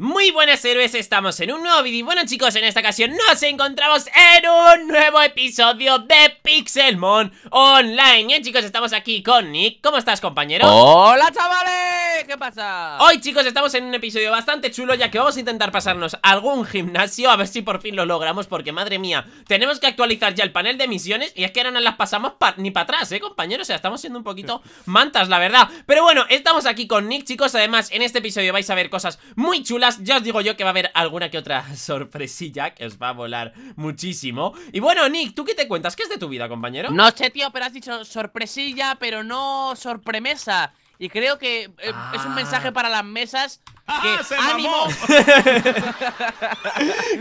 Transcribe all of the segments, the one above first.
Muy buenas héroes, estamos en un nuevo vídeo Bueno chicos, en esta ocasión nos encontramos en un nuevo episodio de Pixelmon Online Bien chicos, estamos aquí con Nick, ¿cómo estás compañero? ¡Hola chavales! ¿Qué pasa? Hoy chicos estamos en un episodio bastante chulo ya que vamos a intentar pasarnos algún gimnasio A ver si por fin lo logramos porque madre mía Tenemos que actualizar ya el panel de misiones y es que ahora no las pasamos ni para atrás, ¿eh compañeros? O sea, estamos siendo un poquito mantas la verdad Pero bueno, estamos aquí con Nick chicos, además en este episodio vais a ver cosas muy chulas ya os digo yo que va a haber alguna que otra sorpresilla Que os va a volar muchísimo Y bueno, Nick, ¿tú qué te cuentas? ¿Qué es de tu vida, compañero? No sé, tío, pero has dicho sorpresilla Pero no sorpremesa y creo que eh, es un mensaje ah. para las mesas ¡Ah, ánimo!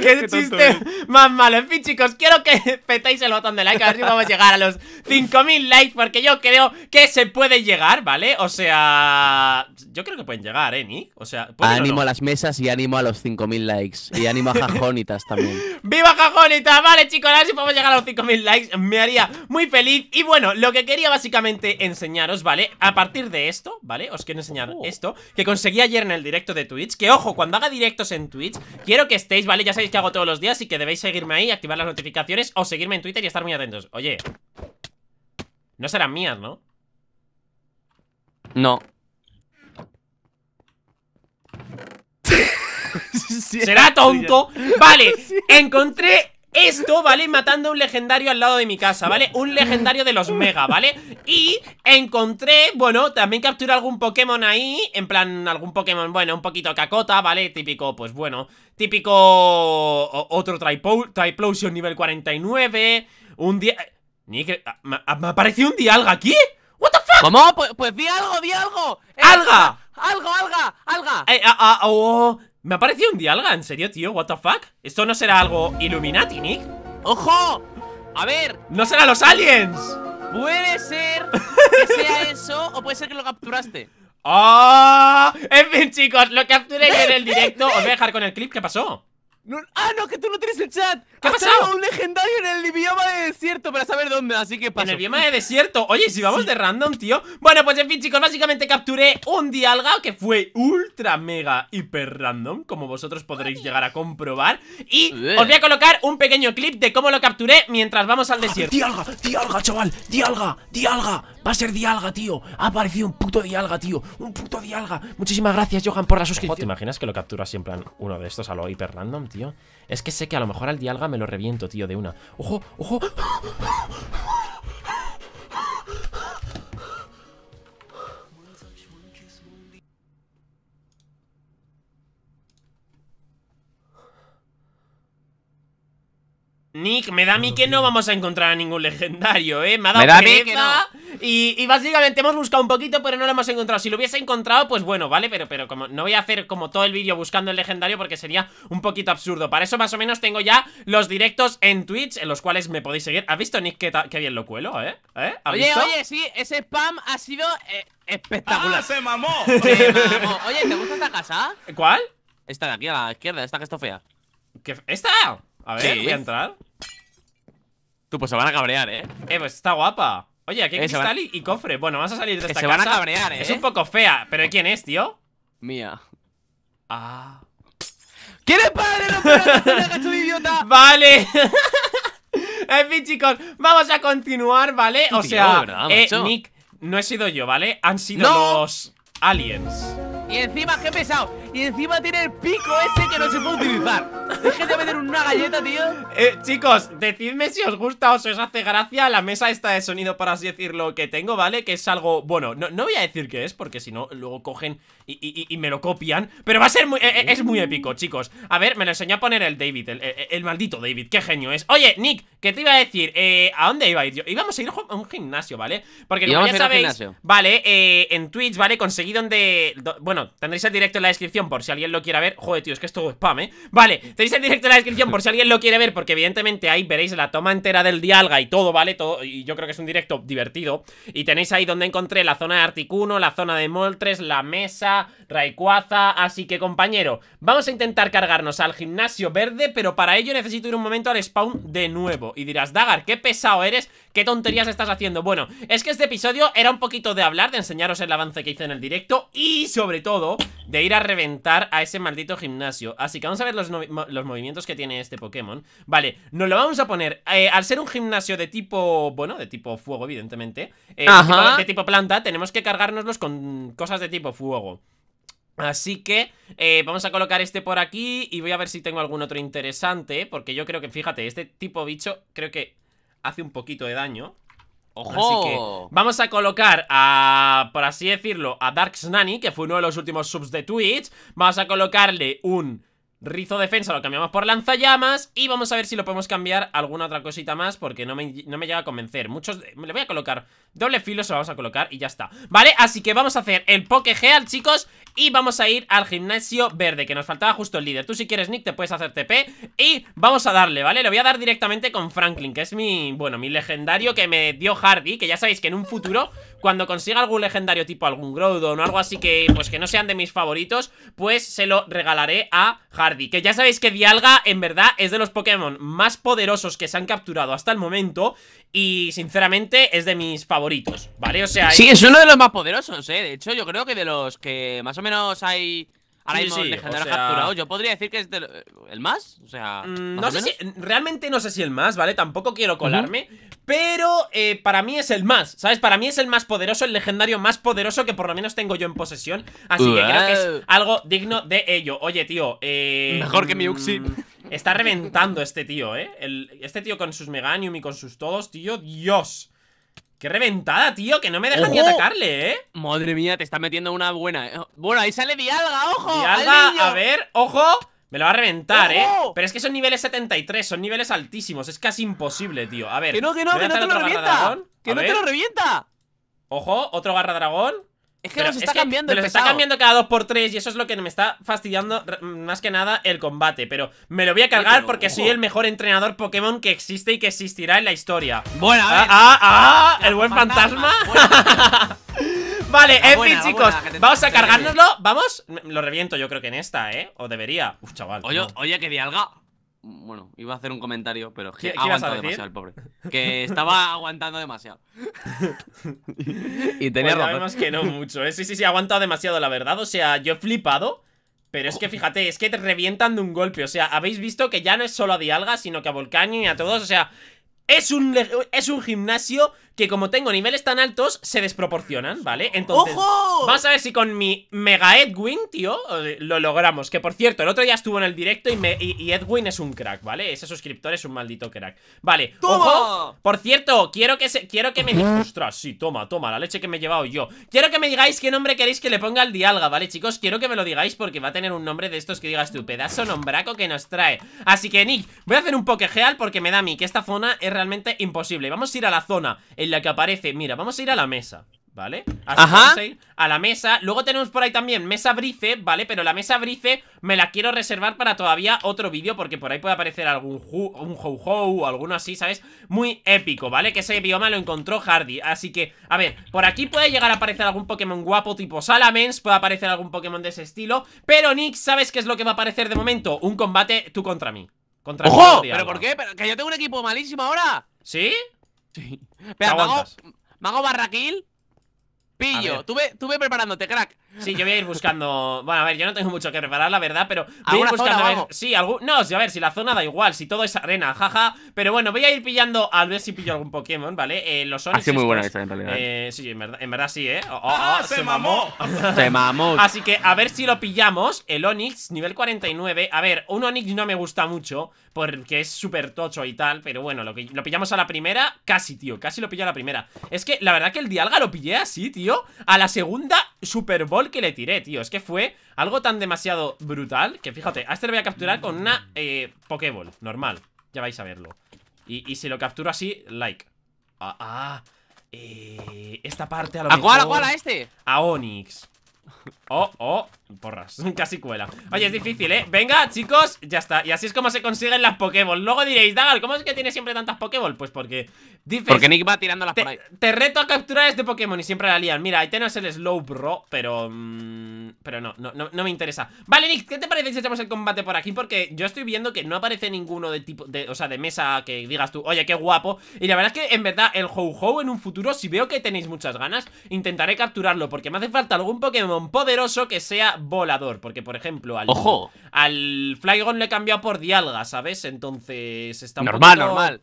¡Qué, chiste más malo! En fin, chicos, quiero que petáis el botón de like a ver si vamos a llegar a los 5000 likes Porque yo creo que se puede llegar, ¿vale? O sea... Yo creo que pueden llegar, ¿eh, Nick? O sea... Ánimo a las mesas y ánimo a los 5000 likes Y ánimo a Jajonitas también ¡Viva Jajonitas! Vale, chicos, a ver si podemos llegar a los 5000 likes Me haría muy feliz Y bueno, lo que quería básicamente enseñaros, ¿vale? A partir de esto, ¿vale? Os quiero enseñar oh. esto Que conseguí ayer en el directo de Twitch Que ojo, cuando haga directos en Twitch Quiero que estéis, ¿vale? Ya sabéis que hago todos los días Y que debéis seguirme ahí, activar las notificaciones O seguirme en Twitter y estar muy atentos Oye No serán mías, ¿no? No ¿Será tonto? Vale, encontré esto, ¿vale? Matando a un legendario al lado de mi casa, ¿vale? Un legendario de los mega, ¿vale? Y encontré, bueno, también capturé algún Pokémon ahí En plan, algún Pokémon, bueno, un poquito cacota, ¿vale? Típico, pues bueno Típico... otro Triplosion nivel 49 Un día... Ni ah, ¿Me apareció ah, un Dialga aquí? ¿What the fuck? ¿Cómo? Pues, vi pues, algo, vi algo ¡Alga! Algo, alga, alga! Eh, ah ah, oh... Me ha un dialga, en serio, tío, what the fuck Esto no será algo Illuminati, Nick ¡Ojo! A ver ¡No serán los aliens! Puede ser que sea eso o puede ser que lo capturaste ¡Oh! En fin, chicos, lo capturé en el directo Os voy a dejar con el clip, que pasó? ¡Ah, no! ¡Que tú no tienes el chat! ¿Qué ha pasado? un legendario en el bioma de desierto para saber dónde, así que paso. En el bioma de desierto. Oye, si vamos de random, tío. Bueno, pues en fin, chicos, básicamente capturé un dialga que fue ultra, mega, hiper random, como vosotros podréis llegar a comprobar. Y eh. os voy a colocar un pequeño clip de cómo lo capturé mientras vamos al ah, desierto. ¡Dialga! ¡Dialga, chaval! ¡Dialga! ¡Dialga! Va a ser Dialga, tío. Ha aparecido un puto Dialga, tío. Un puto Dialga. Muchísimas gracias, Johan, por la suscripción. ¿Te imaginas que lo capturas en uno de estos a lo hiper random, tío? Es que sé que a lo mejor al Dialga me lo reviento, tío, de una. ¡Ojo! ¡Ojo! Nick, me da a mí que no vamos a encontrar a ningún legendario, ¿eh? Me ha dado da que no. y, básicamente hemos buscado un poquito, pero no lo hemos encontrado Si lo hubiese encontrado, pues bueno, ¿vale? Pero, pero como no voy a hacer como todo el vídeo buscando el legendario Porque sería un poquito absurdo Para eso más o menos tengo ya los directos en Twitch En los cuales me podéis seguir ¿Has visto, Nick, que qué bien lo cuelo, eh? ¿Eh? oye, oye, sí, ese spam ha sido eh, espectacular ah, se mamó! se mamó Oye, ¿te gusta esta casa? ¿Cuál? Esta de aquí, a la izquierda, esta que está fea ¿Qué? ¿Esta? A ver, voy a entrar. Tú, pues se van a cabrear, ¿eh? Eh, pues está guapa. Oye, aquí eh, hay cristal y cofre. Bueno, vamos a salir de esta se casa. Se van a cabrear, ¿eh? Es un poco fea. ¿Pero quién es, tío? Mía. Ah. ¿Quién es padre? cacho de idiota! Vale. en fin, chicos, vamos a continuar, ¿vale? O sea, eh, Nick, no he sido yo, ¿vale? Han sido los aliens. Y encima, qué pesado. Y encima tiene el pico ese que no se puede utilizar. Dejen de meter una galleta, tío. Eh, chicos, decidme si os gusta o si os hace gracia la mesa esta de sonido, Para así decirlo, que tengo, ¿vale? Que es algo... Bueno, no, voy a decir qué es, porque si no, luego cogen y, me lo copian. Pero va a ser muy... Eh, eh, es muy épico, chicos. A ver, me lo enseñó a poner el David, el, maldito David. Qué genio es. Oye, Nick, qué te iba a decir? Eh, ¿A dónde iba a ir yo? Íbamos a ir a un gimnasio, ¿vale? Porque como ya sabéis... Vale, eh, en Twitch, ¿vale? Conseguí donde... bueno, tendréis el directo en la descripción por si alguien lo quiera ver. Joder, tío, es que es todo spam, ¿eh? Vale, Tenéis el directo en la descripción por si alguien lo quiere ver Porque evidentemente ahí veréis la toma entera del dialga y todo, ¿vale? Todo, y yo creo que es un directo divertido Y tenéis ahí donde encontré la zona de Articuno, la zona de Moltres, la mesa, Rayquaza Así que compañero, vamos a intentar cargarnos al gimnasio verde Pero para ello necesito ir un momento al spawn de nuevo Y dirás, Dagar, qué pesado eres, qué tonterías estás haciendo Bueno, es que este episodio era un poquito de hablar, de enseñaros el avance que hice en el directo Y sobre todo, de ir a reventar a ese maldito gimnasio Así que vamos a ver los, los movimientos que tiene este Pokémon Vale, nos lo vamos a poner eh, Al ser un gimnasio de tipo, bueno, de tipo fuego, evidentemente eh, de, tipo, planta, tenemos que cargárnoslos con cosas de tipo fuego Así que eh, vamos a colocar este por aquí y voy a ver si tengo algún otro interesante Porque yo creo que, fíjate, este tipo bicho creo que hace un poquito de daño ¡Ojo! Así que vamos a colocar a, por así decirlo, a Dark Snanny, que fue uno de los últimos subs de Twitch Vamos a colocarle un Rizo defensa lo cambiamos por lanzallamas Y vamos a ver si lo podemos cambiar alguna otra cosita más Porque no me, no llega a convencer Muchos... Le voy a colocar doble filo, se lo vamos a colocar y ya está Vale, así que vamos a hacer el poke chicos Y vamos a ir al gimnasio verde Que nos faltaba justo el líder Tú si quieres, Nick, te puedes hacer TP Y vamos a darle, ¿vale? Lo voy a dar directamente con Franklin Que es mi, bueno, mi legendario que me dio Hardy Que ya sabéis que en un futuro cuando consiga algún legendario tipo algún Groudon o algo así que pues que no sean de mis favoritos, pues se lo regalaré a Hardy que ya sabéis que Dialga, en verdad, es de los Pokémon más poderosos que se han capturado hasta el momento Y, sinceramente, es de mis favoritos, ¿vale? O sea... Sí, es uno de los más poderosos, ¿eh? De hecho, yo creo que de los que más o menos hay... Ahora mismo legendario capturado, yo podría decir que es el más, o sea, mm, no sé realmente no sé si el más, ¿vale? Tampoco quiero colarme, pero eh, para mí es el más, ¿sabes? Para mí es el más poderoso, el legendario más poderoso que por lo menos tengo yo en posesión, así que creo que es algo digno de ello. Oye, tío, eh, mejor que mi mm, Está reventando este tío, ¿eh? El, este tío con sus Meganium y con sus todos, tío, Dios. ¡Qué reventada, tío! Que no me deja ni atacarle, ¿eh? Madre mía, te está metiendo una buena. Eh. Bueno, ahí sale Dialga, ojo. Dialga, a ver, ojo. Me lo va a reventar, ¿eh? Pero es que son niveles 73, son niveles altísimos. Es casi imposible, tío. A ver. Que no, que no, que no te lo revienta. Que no te lo revienta. Ojo, otro barra dragón. Es que nos está cambiando está cambiando cada 2 por 3 y eso es lo que me está fastidiando más que nada el combate. Pero me lo voy a cargar porque soy el mejor entrenador Pokémon que existe y que existirá en la historia. Bueno, ah, ah, ah, ah el buen fantasma. Vale, en fin, chicos, vamos a cargárnoslo. Vamos, lo reviento yo creo que en esta, ¿eh? O debería. Uf, chaval. Oye, oye que dialga. Bueno, iba a hacer un comentario, pero que pobre. Que estaba aguantando demasiado. y tenía pues que no mucho. ¿eh? Sí, sí, sí, ha demasiado, la verdad. O sea, yo he flipado. Pero es que oh. fíjate, es que te revientan de un golpe. O sea, habéis visto que ya no es solo a Dialga, sino que a Volcani y a todos. O sea, es un, es un gimnasio que como tengo niveles tan altos, se desproporcionan, ¿vale? Entonces, ¡Ojo! vamos a ver si con mi Mega Edwin, tío, eh, lo logramos. Que por cierto, el otro día estuvo en el directo y, me, y, Edwin es un crack, ¿vale? Ese suscriptor es un maldito crack. Vale, ojo. Por cierto, quiero que, se, quiero que me digáis. Ostras, sí, toma, toma, la leche que me he llevado yo. Quiero que me digáis qué nombre queréis que le ponga al dialga, ¿vale, chicos? Quiero que me lo digáis porque va a tener un nombre de estos que digas este tú. pedazo nombraco que nos trae. Así que, Nick, voy a hacer un pokegeal porque me da a mí que esta zona es realmente imposible. Vamos a ir a la zona en la que aparece, mira, vamos a ir a la mesa ¿Vale? Ajá. A, la mesa Luego tenemos por ahí también mesa brice, ¿vale? Pero la mesa brice me la quiero reservar para todavía otro vídeo Porque por ahí puede aparecer algún un ho-ho o alguno así, ¿sabes? Muy épico, ¿vale? Que ese bioma lo encontró Hardy Así que, a ver, por aquí puede llegar a aparecer algún Pokémon guapo tipo Salamence Puede aparecer algún Pokémon de ese estilo Pero Nick, ¿sabes qué es lo que va a aparecer de momento? Un combate tú contra mí contra ¡Ojo! ¿Pero por qué? ¿Que yo tengo un equipo malísimo ahora? ¿Sí? Sí. Pero, Mago hago, barraquil? Pillo, tú ve, preparándote, crack. Sí, yo voy a ir buscando. Bueno, a ver, yo no tengo mucho que preparar, la verdad, pero. Voy a ir buscando. a ver... Sí, algún... No, a ver, si la zona da igual, si todo es arena, jaja. Pero bueno, voy a ir pillando. A ver si pillo algún Pokémon, ¿vale? Eh, los Onix muy buena en eh. eh, sí, en verdad, sí, ¿eh? Oh, oh, ah, oh se, mamó! se mamó. Así que a ver si lo pillamos. El Onix, nivel 49. A ver, un Onix no me gusta mucho porque es súper tocho y tal. Pero bueno, lo, que... lo pillamos a la primera. Casi, tío, casi lo pillo a la primera. Es que la verdad que el Dialga lo pillé así, tío a la segunda Super Bowl que le tiré, tío Es que fue algo tan demasiado brutal que fíjate, a este lo voy a capturar con una eh, Pokéball, normal, ya vais a verlo y, si lo capturo así, like Ah, ah eh, esta parte a lo ¿A mejor cuál, a este? A Onix Oh, oh, porras, casi cuela Oye, es difícil, ¿eh? Venga, chicos, ya está Y así es como se consiguen las Pokémon. Luego diréis, Dagal, ¿cómo es que tiene siempre tantas Pokéball? Pues porque Porque Nick va tirando las por ahí Te reto a capturar este Pokémon y siempre la lían Mira, ahí tenemos este el Slowbro, pero... Mm, pero no, no, no, me interesa Vale, Nick, ¿qué te parece si echamos el combate por aquí? Porque yo estoy viendo que no aparece ninguno de tipo... De, o sea, de mesa que digas tú Oye, qué guapo Y la verdad es que, en verdad, el Ho-Ho en un futuro Si veo que tenéis muchas ganas Intentaré capturarlo Porque me hace falta algún Pokémon poderoso que sea volador. Porque, por ejemplo, al, al Flygon le he cambiado por Dialga, ¿sabes? Entonces está un poquito, normal.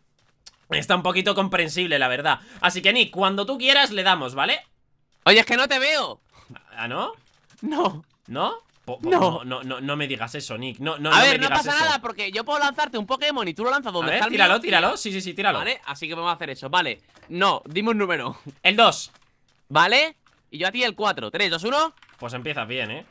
Está un poquito comprensible, la verdad. Así que, Nick, cuando tú quieras le damos, ¿vale? Oye, es que no te veo. ¿Ah, no? No. ¿No? no. No, no, me digas eso, Nick. No, no, a ver, no pasa nada, porque yo puedo lanzarte un Pokémon y tú lo lanzas donde Tíralo, tíralo. Sí, sí, sí, tíralo. Vale, así que vamos a hacer eso. Vale, no, dimos un número. El 2. ¿Vale? Y yo a ti el 4 3, 2, 1 Pues empiezas bien, eh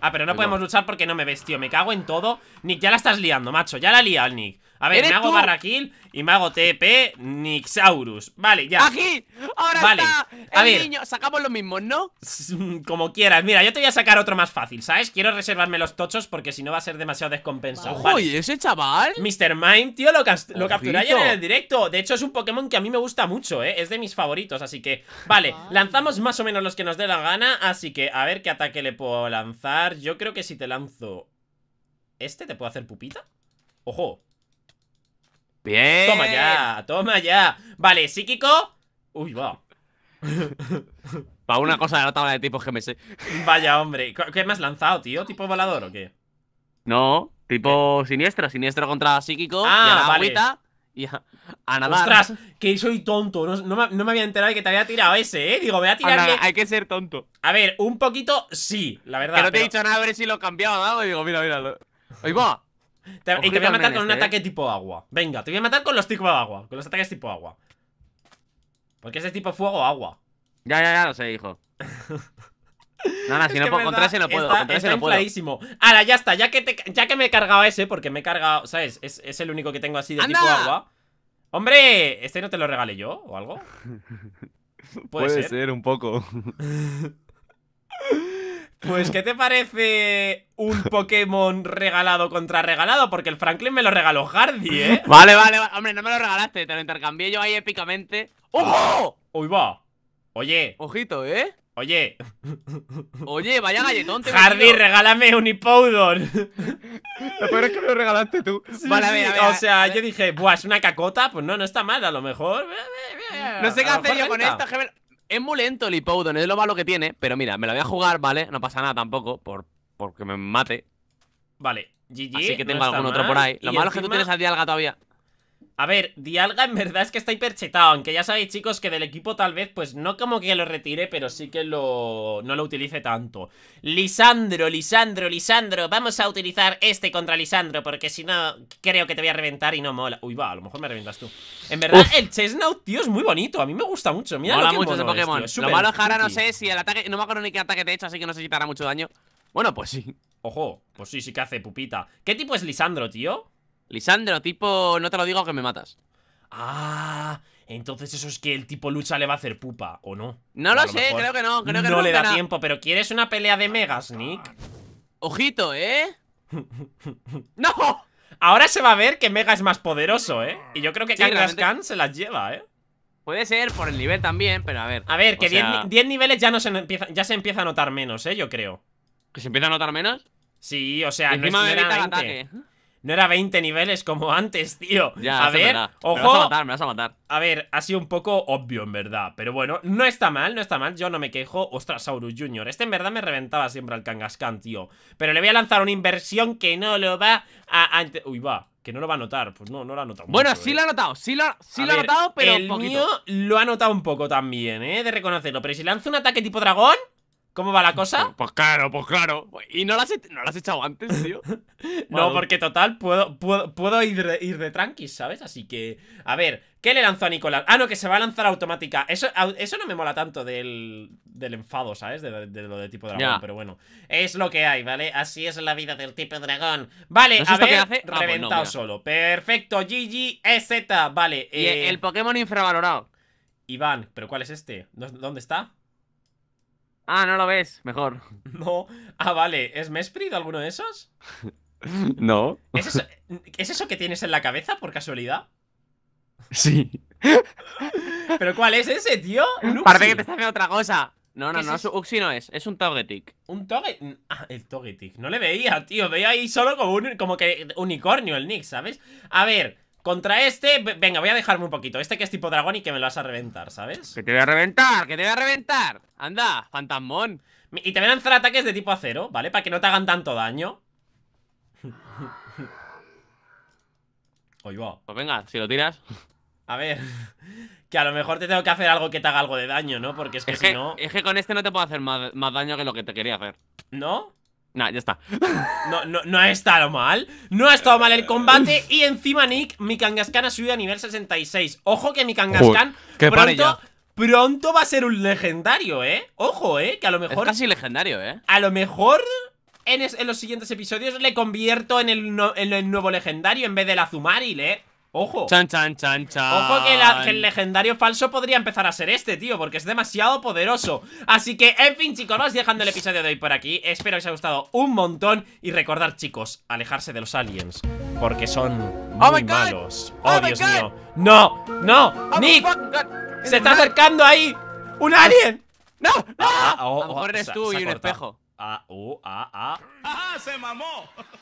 Ah, pero no, pues podemos luchar porque no me ves, tío Me cago en todo Nick, ya la estás liando, macho Ya la ha al el Nick a ver, me hago barraquil y me hago TP Nixaurus. Vale, ya. Aquí, ahora está el a ver. niño. Sacamos lo mismo, ¿no? Como quieras. Mira, yo te voy a sacar otro más fácil, ¿sabes? Quiero reservarme los tochos porque si no va a ser demasiado descompensado. ¡Oye, ese chaval? Mr. Mime, tío, lo, lo capturé ayer en el directo. De hecho, es un Pokémon que a mí me gusta mucho, ¿eh? Es de mis favoritos, así que... Vale, lanzamos más o menos los que nos dé la gana, así que a ver qué ataque le puedo lanzar. Yo creo que si te lanzo... ¿Este te puedo hacer pupita? ¡Ojo! Bien. Toma ya, toma ya. Vale, psíquico. Uy, va. Para una cosa de la tabla de tipos que me sé. Vaya, hombre. ¿Qué me has lanzado, tío? ¿Tipo volador o qué? No, tipo siniestra, siniestro. Siniestro contra psíquico. Ah, y a la vale. y Ostras, que soy tonto. No, me, había enterado de que te había tirado ese, ¿eh? Digo, voy a tirarle. hay que ser tonto. A ver, un poquito sí, la verdad. Que no te he dicho nada, a ver si lo cambiaba, ¿no? Y digo, mira, mira. va! y te voy a matar con un ¿eh? ataque tipo agua. Venga, te voy a matar con los tipo agua. Con los ataques tipo agua. Porque ese tipo fuego agua. Ya, ya, ya lo sé, hijo. No, no, si no puedo, contra ese no puedo. Está, contra ese no puedo. Ahora, ya está, ya que, ya que me he cargado ese, porque me he cargado, ¿sabes? Es, es el único que tengo así de tipo agua. Hombre, ¿este no te lo regalé yo o algo? Puede, ser? un poco. Pues, ¿qué te parece un Pokémon regalado contra regalado? Porque el Franklin me lo regaló Hardy, ¿eh? Vale, vale, Hombre, no me lo regalaste, te lo intercambié yo ahí épicamente. ¡Ojo! ¡Oh! Uy, va. Oye. Ojito, ¿eh? Oye. Oye, vaya galletón. Hardy, regálame un Hippowdon. Lo peor es que me lo regalaste tú. vale, o sea, yo dije, buah, es una cacota. Pues no, no está mal, a lo mejor. No sé qué hacer yo con esta, es muy lento el Hippowdon, es lo malo que tiene, pero mira, me lo voy a jugar, ¿vale? No pasa nada tampoco, por, porque me mate. Vale, GG. Así que tengo algún otro por ahí. Lo malo es que tú tienes al Dialga todavía. A ver, Dialga en verdad es que está hiperchetado Aunque ya sabéis chicos que del equipo tal vez Pues no como que lo retire, pero sí que lo No lo utilice tanto Lisandro, Lisandro, Lisandro Vamos a utilizar este contra Lisandro Porque si no, creo que te voy a reventar y no mola Uy va, a lo mejor me reventas tú En verdad, el Chesnaut, tío, es muy bonito A mí me gusta mucho, mira lo que mucho ese Pokémon Lo malo que ahora no sé si el ataque No me acuerdo ni qué ataque te he hecho, así que no sé si te hará mucho daño Bueno, pues sí Ojo, pues sí, sí que hace pupita ¿Qué tipo es Lisandro, tío? Lisandro, tipo, no te lo digo que me matas. Ah, entonces eso es que el tipo lucha le va a hacer pupa, ¿o no? No lo, sé, creo que no, creo que no. No le da tiempo, pero ¿quieres una pelea de megas, Nick? Ojito, ¿eh? ¡No! Ahora se va a ver que Mega es más poderoso, ¿eh? Y yo creo que Kangaskhan se las lleva, ¿eh? Puede ser, por el nivel también, pero a ver A ver, que 10 niveles ya, no se empieza, ya se empieza a notar menos, ¿eh? Yo creo ¿Que se empieza a notar menos? Sí, o sea, no es, no era 20 niveles como antes, tío. Ya, a ver, ojo. Me vas a matar, me vas a matar. A ver, ha sido un poco obvio, en verdad. Pero bueno, no está mal, no está mal. Yo no me quejo. Ostras, Saurus Jr. Este en verdad me reventaba siempre al Kangaskhan, tío. Pero le voy a lanzar una inversión que no lo va a... uy, va. Que no lo va a notar, pues no, no lo ha notado Bueno, sí eh. lo ha notado, sí lo, ha notado, pero el mío lo ha notado un poco también, eh, de reconocerlo Pero si lanza un ataque tipo dragón, ¿Cómo va la pues cosa? Pues claro, pues claro. ¿Y no la has, e-, no has, echado antes, tío? No, porque total, puedo, puedo, ir, de, ir de tranquis, ¿sabes? Así que, a ver, ¿qué le lanzó a Nicolás? Ah, no, que se va a lanzar automática. Eso, no me mola tanto del, del enfado, ¿sabes? De, lo de tipo dragón, pero bueno. Es lo que hay, ¿vale? Así es la vida del tipo dragón. Vale, a ver, hace? Ah, pues reventado solo. Perfecto, GG, EZ, vale. el eh. Pokémon infravalorado. Iván, ¿pero cuál es este? ¿Dónde está? Ah, no lo ves, mejor. No. Ah, vale. ¿Es Mesprit alguno de esos? no. ¿Es eso, ¿Es eso que tienes en la cabeza, por casualidad? Sí. ¿Pero cuál es ese, tío? Parece que te está haciendo otra cosa. No, no, no, es no es, es un Togetic. ¿Un Togetic? Ah, el Togetic. No le veía, tío. Veía ahí solo como, un, como que unicornio el Nick, ¿sabes? A ver, contra este, venga, voy a dejarme un poquito Este que es tipo dragón y que me lo vas a reventar, ¿sabes? Que te voy a reventar, que te voy a reventar Anda, fantasmón Y te voy a lanzar ataques de tipo acero, ¿vale? Para que no te hagan tanto daño Oye, Pues venga, si lo tiras A ver Que a lo mejor te tengo que hacer algo que te haga algo de daño, ¿no? Porque es que si no... Es que con este no te puedo hacer más, más daño que lo que te quería hacer ¿No? No, ya está no, no, no, ha estado mal No ha estado mal el combate Y encima Nick, mi ha subido a nivel 66 Ojo que mi pronto, pronto va a ser un legendario, ¿eh? Ojo, ¿eh? Que a lo mejor... Es casi legendario, ¿eh? A lo mejor en, los siguientes episodios le convierto en el, en el, nuevo legendario en vez del Azumaril, ¿eh? Ojo. Ojo que, el legendario falso podría empezar a ser este, tío, porque es demasiado poderoso. Así que, en fin, chicos, vamos dejando el episodio de hoy por aquí. Espero que os haya gustado un montón. Y recordar, chicos, alejarse de los aliens, porque son oh muy oh malos. Oh, oh Dios mío. ¡No! ¡No! ¡Nick! ¡Se está acercando ahí! ¡Un alien! ¡No! ¡No! Ah, ah oh, a lo mejor oh, eres tú y un espejo. Ah, uh, ah, ah. ¡Ah, se mamó!